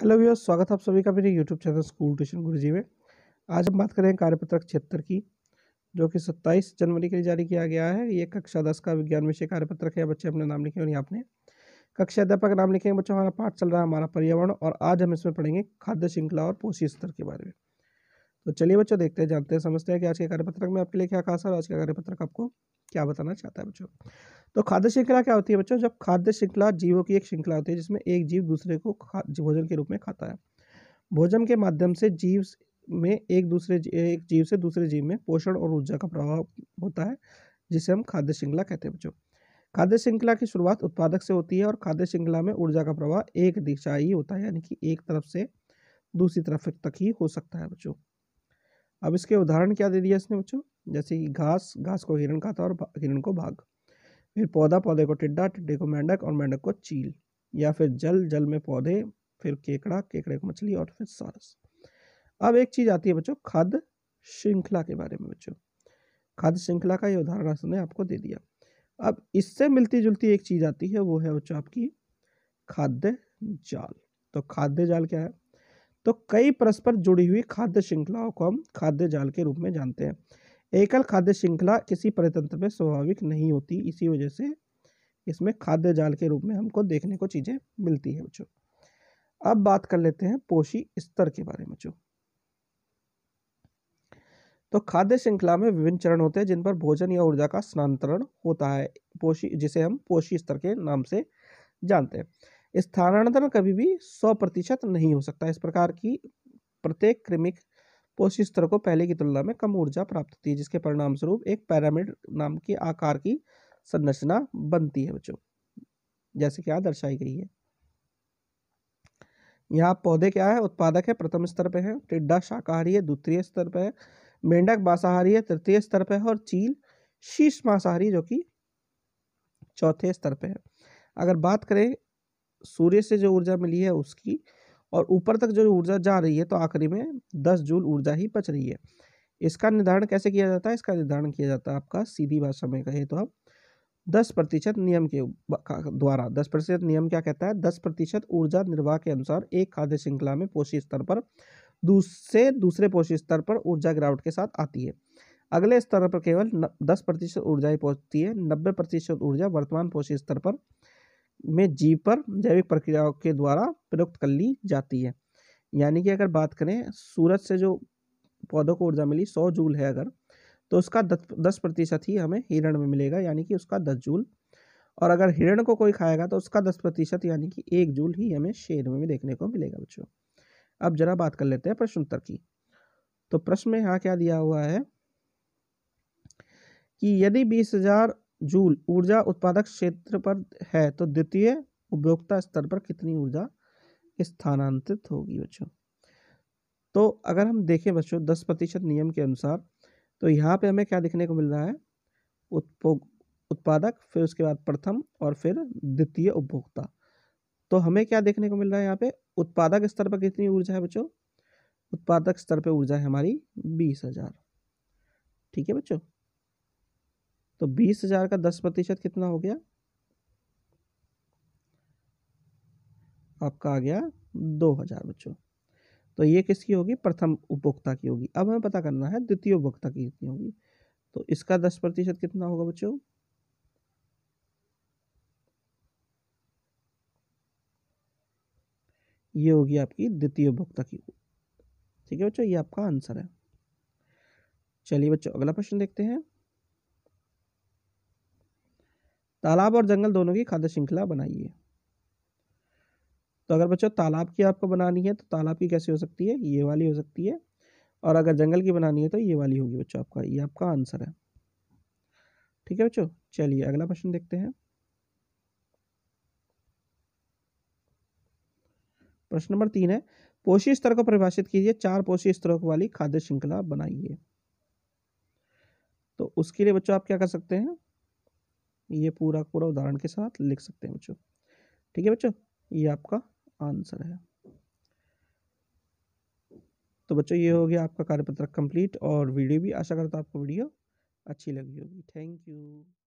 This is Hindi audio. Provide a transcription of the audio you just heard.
हेलो व्यवर्स स्वागत है आप सभी का मेरे यूट्यूब चैनल स्कूल ट्यूशन गुरुजी में आज हम बात करें कार्यपत्रक छिहत्तर की जो कि 27 जनवरी के लिए जारी किया गया है ये कक्षा दस का विज्ञान विषय कार्यपत्रक है बच्चे अपने नाम लिखे और यहाँ अपने कक्षा अध्यापक नाम लिखेंगे बच्चों हमारा पाठ चल रहा है हमारा पर्यावरण और आज हम इसमें पढ़ेंगे खाद्य श्रृंखला और पोषी स्तर के बारे में तो चलिए बच्चों देखते हैं जानते हैं समझते हैं कि आज के कार्यपत्रक में आपके लिए क्या खास है और आज का कार्यपत्रक आपको क्या बताना चाहता है बच्चों तो खाद्य श्रृंखला क्या होती है बच्चों जब खाद्य श्रृंखला जीवों की एक श्रृंखला होती है जिसमें एक जीव दूसरे को भोजन के रूप में खाता है भोजन के माध्यम से जीव में एक दूसरे एक जीव से दूसरे जीव में पोषण और ऊर्जा का प्रभाव होता है जिसे हम खाद्य श्रृंखला कहते हैं बच्चों खाद्य श्रृंखला की शुरुआत उत्पादक से होती है और खाद्य श्रृंखला में ऊर्जा का प्रवाह एक दिशा ही होता है यानी कि एक तरफ से दूसरी तरफ तक ही हो सकता है बच्चों अब इसके उदाहरण क्या दे दिया इसने बच्चों जैसे कि घास घास को हिरण खाता और हिरण को भाग फिर पौधा पौधे को टिड्डा टिड्डे को मेंढक और मेंढक को चील या फिर जल जल में पौधे फिर केकड़ा केकड़े को मछली और फिर सारस अब एक चीज़ आती है बच्चों खाद्य श्रृंखला के बारे में बच्चों खाद्य श्रृंखला का ये उदाहरण उसने आपको दे दिया अब इससे मिलती जुलती एक चीज़ आती है वो है बच्चों आपकी खाद्य जाल तो खाद्य जाल क्या है तो कई परस्पर जुड़ी हुई खाद्य श्रृंखलाओं को हम खाद्य जाल के रूप में जानते हैं एकल खाद्य श्रृंखला किसी परितंत्र में स्वाभाविक नहीं होती इसी वजह से इसमें खाद्य जाल के रूप में हमको देखने को चीज़ें मिलती है बच्चों अब बात कर लेते हैं पोषी स्तर के बारे में बच्चों तो खाद्य श्रृंखला में विभिन्न चरण होते हैं जिन पर भोजन या ऊर्जा का स्थानांतरण होता है पोषी जिसे हम पोषी स्तर के नाम से जानते हैं स्थानांतरण कभी भी सौ प्रतिशत नहीं हो सकता इस प्रकार की प्रत्येक क्रमिक पोषित स्तर को पहले की तुलना में कम ऊर्जा प्राप्त होती है जिसके परिणाम स्वरूप एक पैरामिड नाम के आकार की संरचना बनती है बच्चों जैसे क्या दर्शाई गई है यहाँ पौधे क्या है उत्पादक है प्रथम स्तर पे है टिड्डा शाकाहारी है द्वितीय स्तर पे है मेंढक मांसाहारी है तृतीय स्तर पे है और चील शीर्ष मांसाहारी जो कि चौथे स्तर पे है अगर बात करें सूर्य से जो ऊर्जा मिली है उसकी और ऊपर तक जो ऊर्जा जा रही है तो आखिरी में दस जूल ऊर्जा ही बच रही है इसका निर्धारण कैसे किया जाता है इसका निर्धारण किया जाता है आपका सीधी भाषा में कहे तो आप दस प्रतिशत नियम के द्वारा दस प्रतिशत नियम क्या कहता है दस प्रतिशत ऊर्जा निर्वाह के अनुसार एक खाद्य श्रृंखला में पोषी स्तर पर दूसरे दूसरे पोषी स्तर पर ऊर्जा गिरावट के साथ आती है अगले स्तर पर केवल दस प्रतिशत ऊर्जा ही पहुँचती है नब्बे प्रतिशत ऊर्जा वर्तमान पोषी स्तर पर में जीव पर जैविक प्रक्रियाओं के द्वारा प्रयुक्त कर ली जाती है यानी कि अगर बात करें सूरज से जो पौधों को ऊर्जा मिली सौ जूल है अगर तो उसका दस प्रतिशत ही हमें हिरण में मिलेगा यानी कि उसका दस जूल और अगर हिरण को कोई खाएगा तो उसका दस प्रतिशत यानी कि एक जूल ही हमें शेर में भी देखने को मिलेगा बच्चों अब जरा बात कर लेते हैं प्रश्न उत्तर की तो प्रश्न में यहाँ क्या दिया हुआ है कि यदि बीस हजार जूल ऊर्जा उत्पादक क्षेत्र पर है तो द्वितीय उपभोक्ता स्तर पर कितनी ऊर्जा स्थानांतरित होगी बच्चों तो अगर हम देखें बच्चों दस प्रतिशत नियम के अनुसार तो यहाँ पे हमें क्या देखने को मिल रहा है उत्पोग उत्पादक फिर उसके बाद प्रथम और फिर द्वितीय उपभोक्ता तो हमें क्या देखने को मिल रहा है यहाँ पे उत्पादक स्तर पर कितनी ऊर्जा है बच्चों उत्पादक स्तर पर ऊर्जा है हमारी बीस हज़ार ठीक है बच्चों तो बीस हजार का दस प्रतिशत कितना हो गया आपका आ गया दो हजार बच्चों तो ये किसकी होगी प्रथम उपभोक्ता की होगी अब हमें पता करना है द्वितीय उपभोक्ता की कितनी होगी तो इसका दस प्रतिशत कितना होगा बच्चों ये होगी आपकी द्वितीय उपभोक्ता की ठीक है बच्चों ये आपका आंसर है चलिए बच्चों अगला प्रश्न देखते हैं तालाब और जंगल दोनों की खाद्य श्रृंखला बनाइए तो अगर बच्चों तालाब की आपको बनानी है तो तालाब की कैसी हो सकती है ये वाली हो सकती है और अगर जंगल की बनानी है तो ये वाली होगी बच्चों आपका ये आपका आंसर है ठीक है बच्चों चलिए अगला प्रश्न देखते हैं प्रश्न नंबर तीन है पोषी स्तर को परिभाषित कीजिए चार पोषी स्तरों वाली खाद्य श्रृंखला बनाइए तो उसके लिए बच्चों आप क्या कर सकते हैं ये पूरा पूरा उदाहरण के साथ लिख सकते हैं बच्चों ठीक है बच्चों ये आपका आंसर है तो बच्चों ये हो गया आपका कार्यपत्रक कंप्लीट और वीडियो भी आशा करता हूँ आपको वीडियो अच्छी लगी होगी थैंक यू